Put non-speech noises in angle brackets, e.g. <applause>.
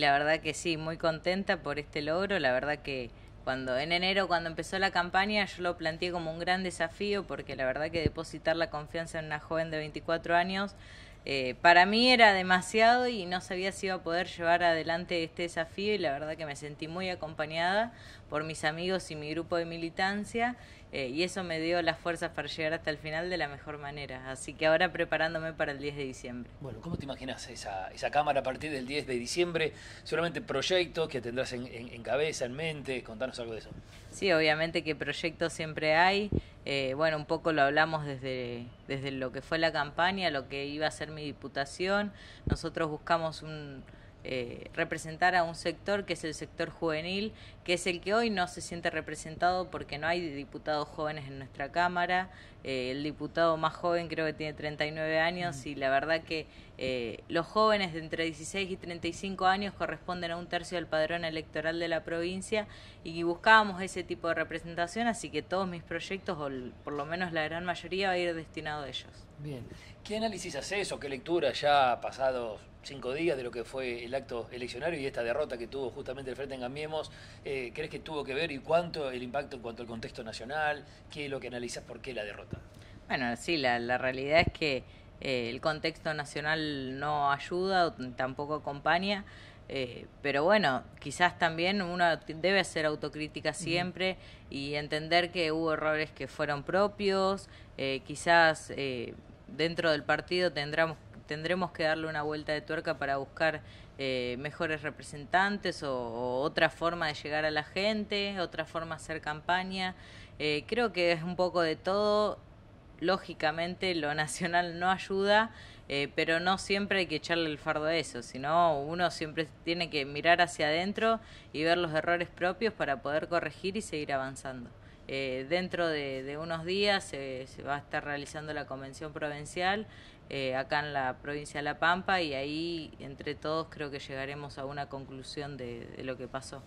La verdad que sí, muy contenta por este logro. La verdad que cuando en enero, cuando empezó la campaña, yo lo planteé como un gran desafío porque la verdad que depositar la confianza en una joven de 24 años eh, para mí era demasiado y no sabía si iba a poder llevar adelante este desafío y la verdad que me sentí muy acompañada por mis amigos y mi grupo de militancia eh, y eso me dio las fuerzas para llegar hasta el final de la mejor manera. Así que ahora preparándome para el 10 de diciembre. Bueno, ¿cómo te imaginas esa, cámara a partir del 10 de diciembre? ¿Solamente proyectos que tendrás en, en cabeza, en mente, contanos algo de eso. Sí, obviamente que proyectos siempre hay. Eh, bueno, un poco lo hablamos desde, desde lo que fue la campaña, lo que iba a ser mi diputación. Nosotros buscamos un, eh, representar a un sector que es el sector juvenil, que es el que hoy no se siente representado porque no hay diputados jóvenes en nuestra Cámara. Eh, el diputado más joven creo que tiene 39 años mm. y la verdad que eh, los jóvenes de entre 16 y 35 años corresponden a un tercio del padrón electoral de la provincia y buscábamos ese tipo de representación, así que todos mis proyectos, o por lo menos la gran mayoría, va a ir destinado a ellos. Bien, ¿qué análisis haces o qué lectura ya pasados cinco días de lo que fue el acto eleccionario y esta derrota que tuvo justamente el Frente en eh, ¿crees que tuvo que ver y cuánto el impacto en cuanto al contexto nacional? ¿Qué es lo que analizas? ¿Por qué la derrota? Bueno, sí, la, la realidad es que eh, el contexto nacional no ayuda, tampoco acompaña. Eh, pero bueno, quizás también uno debe hacer autocrítica siempre y entender que hubo errores que fueron propios, quizás dentro del partido tendremos, tendremos que darle una vuelta de tuerca para buscar eh, mejores representantes o, otra forma de llegar a la gente, otra forma de hacer campaña. Eh, creo que es un poco de todo. Lógicamente lo <laughs> nacional no ayuda, eh, pero no siempre hay que echarle el fardo a eso, sino uno siempre tiene que mirar hacia adentro y ver los errores propios para poder corregir y seguir avanzando. Eh, dentro de, unos días se va a estar realizando la convención provincial eh, acá en la provincia de La Pampa y ahí entre todos creo que llegaremos a una conclusión de lo que pasó.